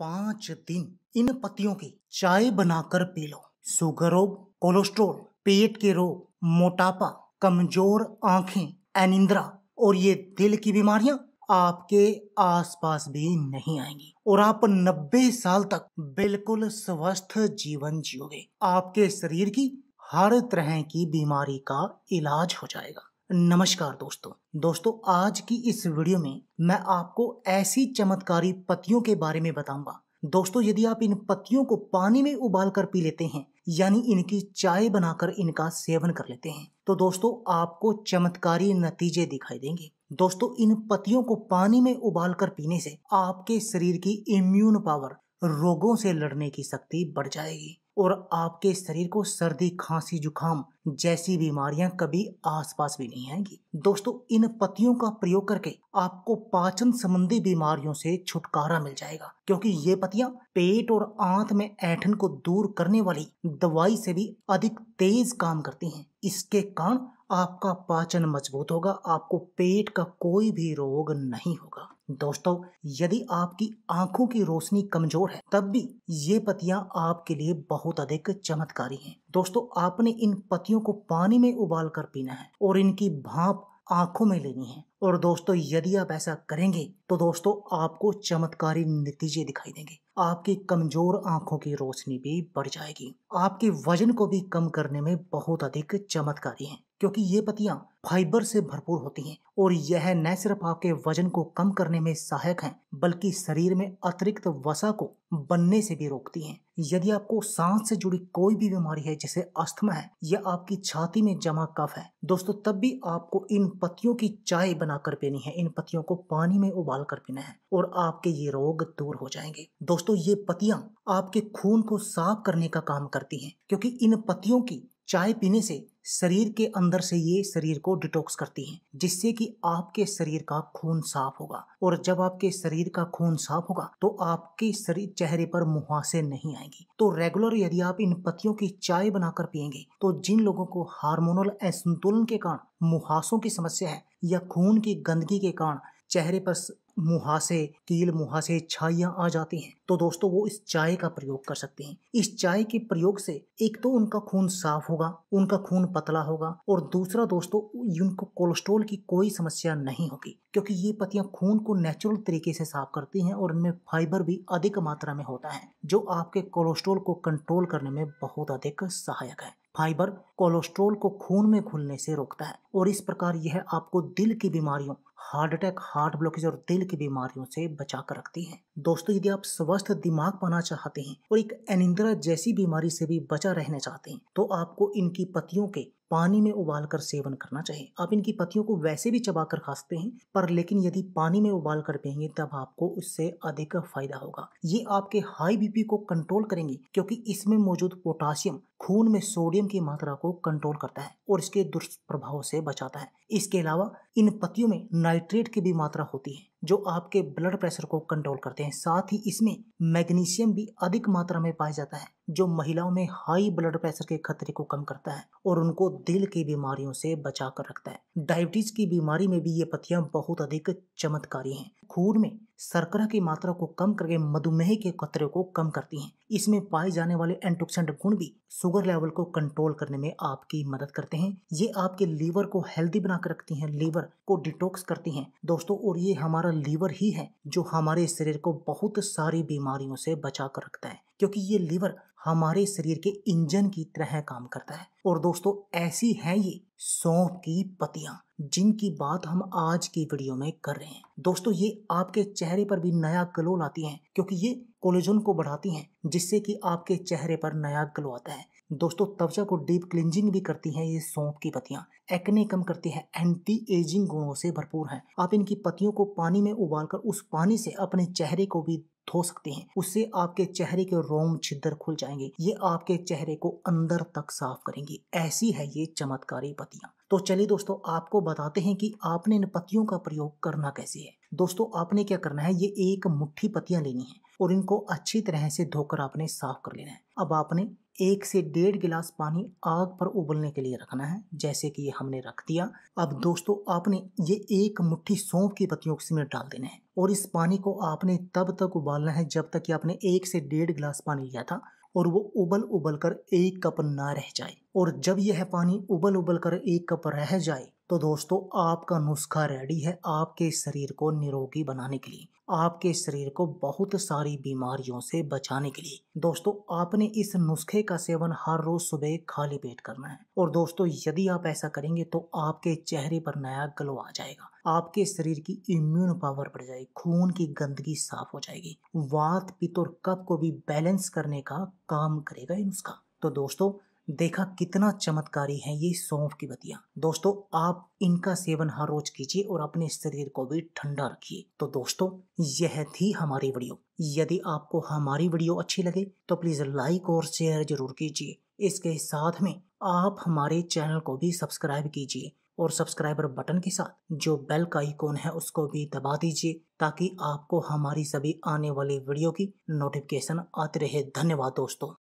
पांच दिन इन पत्तियों की चाय बनाकर पी लो सुगर रोग कोलेस्ट्रोल पेट के रोग मोटापा कमजोर आंखें अनिंद्रा और ये दिल की बीमारियां आपके आसपास भी नहीं आएंगी और आप 90 साल तक बिल्कुल स्वस्थ जीवन जियोगे आपके शरीर की हर तरह की बीमारी का इलाज हो जाएगा नमस्कार दोस्तों दोस्तों आज की इस वीडियो में मैं आपको ऐसी चमत्कारी पत्तियों के बारे में बताऊंगा दोस्तों यदि आप इन पत्तियों को पानी में उबाल कर पी लेते हैं यानी इनकी चाय बनाकर इनका सेवन कर लेते हैं तो दोस्तों आपको चमत्कारी नतीजे दिखाई देंगे दोस्तों इन पत्तियों को पानी में उबाल कर पीने से आपके शरीर की इम्यून पावर रोगों से लड़ने की शक्ति बढ़ जाएगी और आपके शरीर को सर्दी खांसी जुकाम जैसी बीमारियां कभी आसपास भी नहीं आएंगी दोस्तों इन पत्तियों का प्रयोग करके आपको पाचन संबंधी बीमारियों से छुटकारा मिल जाएगा क्योंकि ये पत्तियां पेट और आंत में ऐठन को दूर करने वाली दवाई से भी अधिक तेज काम करती हैं इसके कारण आपका पाचन मजबूत होगा आपको पेट का कोई भी रोग नहीं होगा दोस्तों यदि आपकी आंखों की रोशनी कमजोर है तब भी ये पतियां आपके लिए बहुत अधिक चमत्कारी हैं दोस्तों आपने इन पतियों को पानी में उबाल कर पीना है और इनकी भाप आंखों में लेनी है और दोस्तों यदि आप ऐसा करेंगे तो दोस्तों आपको चमत्कारी नतीजे दिखाई देंगे आपकी कमजोर आंखों की रोशनी भी बढ़ जाएगी आपके वजन को भी कम करने में बहुत अधिक चमत्कारी है क्योंकि ये पत्तियाँ फाइबर से भरपूर होती हैं और यह न सिर्फ आपके वजन को कम करने में सहायक हैं बल्कि शरीर में अतिरिक्त वसा को बनने से भी रोकती हैं यदि आपको सांस से जुड़ी कोई भी बीमारी है जैसे अस्थमा है या आपकी छाती में जमा कफ है दोस्तों तब भी आपको इन पत्तियों की चाय बनाकर पीनी है इन पत्तियों को पानी में उबाल कर पीना है और आपके ये रोग दूर हो जाएंगे दोस्तों ये पत्तियां आपके खून को साफ करने का काम करती हैं क्योंकि इन पत्तियों की चाय पीने से शरीर के अंदर से ये शरीर को डिटॉक्स करती है जिससे कि आपके शरीर का खून साफ होगा और जब आपके शरीर का खून साफ होगा तो आपके शरीर चेहरे पर मुहासे नहीं आएंगी तो रेगुलर यदि आप इन पत्तियों की चाय बनाकर पियेंगे तो जिन लोगों को हार्मोनल असंतुलन के कारण मुहासों की समस्या है या खून की गंदगी के कारण चेहरे पर मुहासे कील मुहासे छाइयाँ आ जाती हैं तो दोस्तों वो इस चाय का प्रयोग कर सकते हैं इस चाय के प्रयोग से एक तो उनका खून साफ होगा उनका खून पतला होगा और दूसरा दोस्तों उनको कोलेस्ट्रोल की कोई समस्या नहीं होगी क्योंकि ये पत्तियां खून को नेचुरल तरीके से साफ करती हैं और इनमें फाइबर भी अधिक मात्रा में होता है जो आपके कोलेस्ट्रोल को कंट्रोल करने में बहुत अधिक सहायक है फाइबर कोलेस्ट्रोल को खून में घुलने से रोकता है और इस प्रकार यह आपको दिल की बीमारियों हार्ट अटैक हार्ट ब्लॉकेज और दिल की बीमारियों से बचा कर रखती है दोस्तों यदि आप स्वस्थ दिमाग पाना चाहते हैं और एक अनिंद्रा जैसी बीमारी से भी बचा रहना चाहते हैं तो आपको इनकी पतियों के पानी में उबाल कर सेवन करना चाहिए आप इनकी पतियों को वैसे भी चबा कर खा सकते हैं पर लेकिन यदि पानी में उबाल कर पियेंगे तब आपको उससे अधिक फायदा होगा ये आपके हाई बीपी को कंट्रोल करेंगे क्योंकि इसमें मौजूद पोटासियम खून में सोडियम की मात्रा को कंट्रोल करता है और इसके दुष्प्रभाव से बचाता है इसके अलावा इन पत्तियों में नाइट्रेट की भी मात्रा होती है जो आपके ब्लड प्रेशर को कंट्रोल करते हैं साथ ही इसमें मैग्नीशियम भी अधिक मात्रा में पाया जाता है जो महिलाओं में हाई ब्लड प्रेशर के खतरे को कम करता है और उनको दिल की बीमारियों से बचा कर रखता है डायबिटीज की बीमारी में भी ये पत्तियां बहुत अधिक चमत्कारी हैं खून में शर्करा की मात्रा को कम करके मधुमेह के खतरे को कम करती हैं इसमें पाए जाने वाले एंटोक्सेंट गुण भी शुगर लेवल को कंट्रोल करने में आपकी मदद करते हैं ये आपके लीवर को हेल्दी बनाकर रखती हैं लीवर को डिटॉक्स करती हैं दोस्तों और ये हमारा लीवर ही है जो हमारे शरीर को बहुत सारी बीमारियों से बचा कर रखता है क्योंकि ये लीवर हमारे शरीर के इंजन की तरह काम करता है और दोस्तों ऐसी हैं ये सौंफ की पत्तियां जिनकी बात हम आज की वीडियो में कर रहे हैं दोस्तों ये आपके चेहरे पर भी नया ग्लो लाती हैं क्योंकि ये कोलेजन को बढ़ाती हैं जिससे कि आपके चेहरे पर नया ग्लो आता है दोस्तों त्वचा को डीप क्लिंजिंग भी करती हैं ये सौंप की पतियां एक्ने कम करती हैं एंटी एजिंग गुणों से भरपूर हैं आप इनकी पतियों को पानी में उबालकर उस पानी से अपने चेहरे को भी धो सकते हैं उससे आपके चेहरे के रोम छिद्र खुल जाएंगे ये आपके चेहरे को अंदर तक साफ करेंगे ऐसी है ये चमत्कारी पत्तियां तो चलिए दोस्तों आपको बताते हैं कि आपने इन पत्तियों का प्रयोग करना कैसे है दोस्तों आपने क्या करना है ये एक मुट्ठी पत्तियां लेनी है और इनको अच्छी तरह से धोकर आपने साफ कर लेना है अब आपने एक से डेढ़ गिलास पानी आग पर उबलने के लिए रखना है जैसे कि हमने रख दिया अब दोस्तों आपने ये एक मुट्ठी सौंफ की पत्तियों को इसमें डाल देना है और इस पानी को आपने तब तक उबालना है जब तक कि आपने एक से डेढ़ गिलास पानी लिया था और वो उबल उबल कर एक कप ना रह जाए और जब यह पानी उबल उबल कर एक कप रह जाए तो दोस्तों आपका नुस्खा रेडी है आपके शरीर को निरोगी बनाने के लिए आपके शरीर को बहुत सारी बीमारियों से बचाने के लिए दोस्तों आपने इस नुस्खे का सेवन हर रोज सुबह खाली पेट करना है और दोस्तों यदि आप ऐसा करेंगे तो आपके चेहरे पर नया ग्लो आ जाएगा आपके शरीर की इम्यून पावर बढ़ जाएगी खून की गंदगी साफ हो जाएगी वात पित्त और कप को भी बैलेंस करने का काम करेगा ये नुस्खा तो दोस्तों देखा कितना चमत्कारी है ये सौंफ की बतिया दोस्तों आप इनका सेवन हर रोज कीजिए और अपने शरीर को भी ठंडा रखिए तो दोस्तों यह थी हमारी वीडियो यदि आपको हमारी वीडियो अच्छी लगे तो प्लीज लाइक और शेयर जरूर कीजिए इसके साथ में आप हमारे चैनल को भी सब्सक्राइब कीजिए और सब्सक्राइबर बटन के साथ जो बेल का आइकॉन है उसको भी दबा दीजिए ताकि आपको हमारी सभी आने वाली वीडियो की नोटिफिकेशन आते रहे धन्यवाद दोस्तों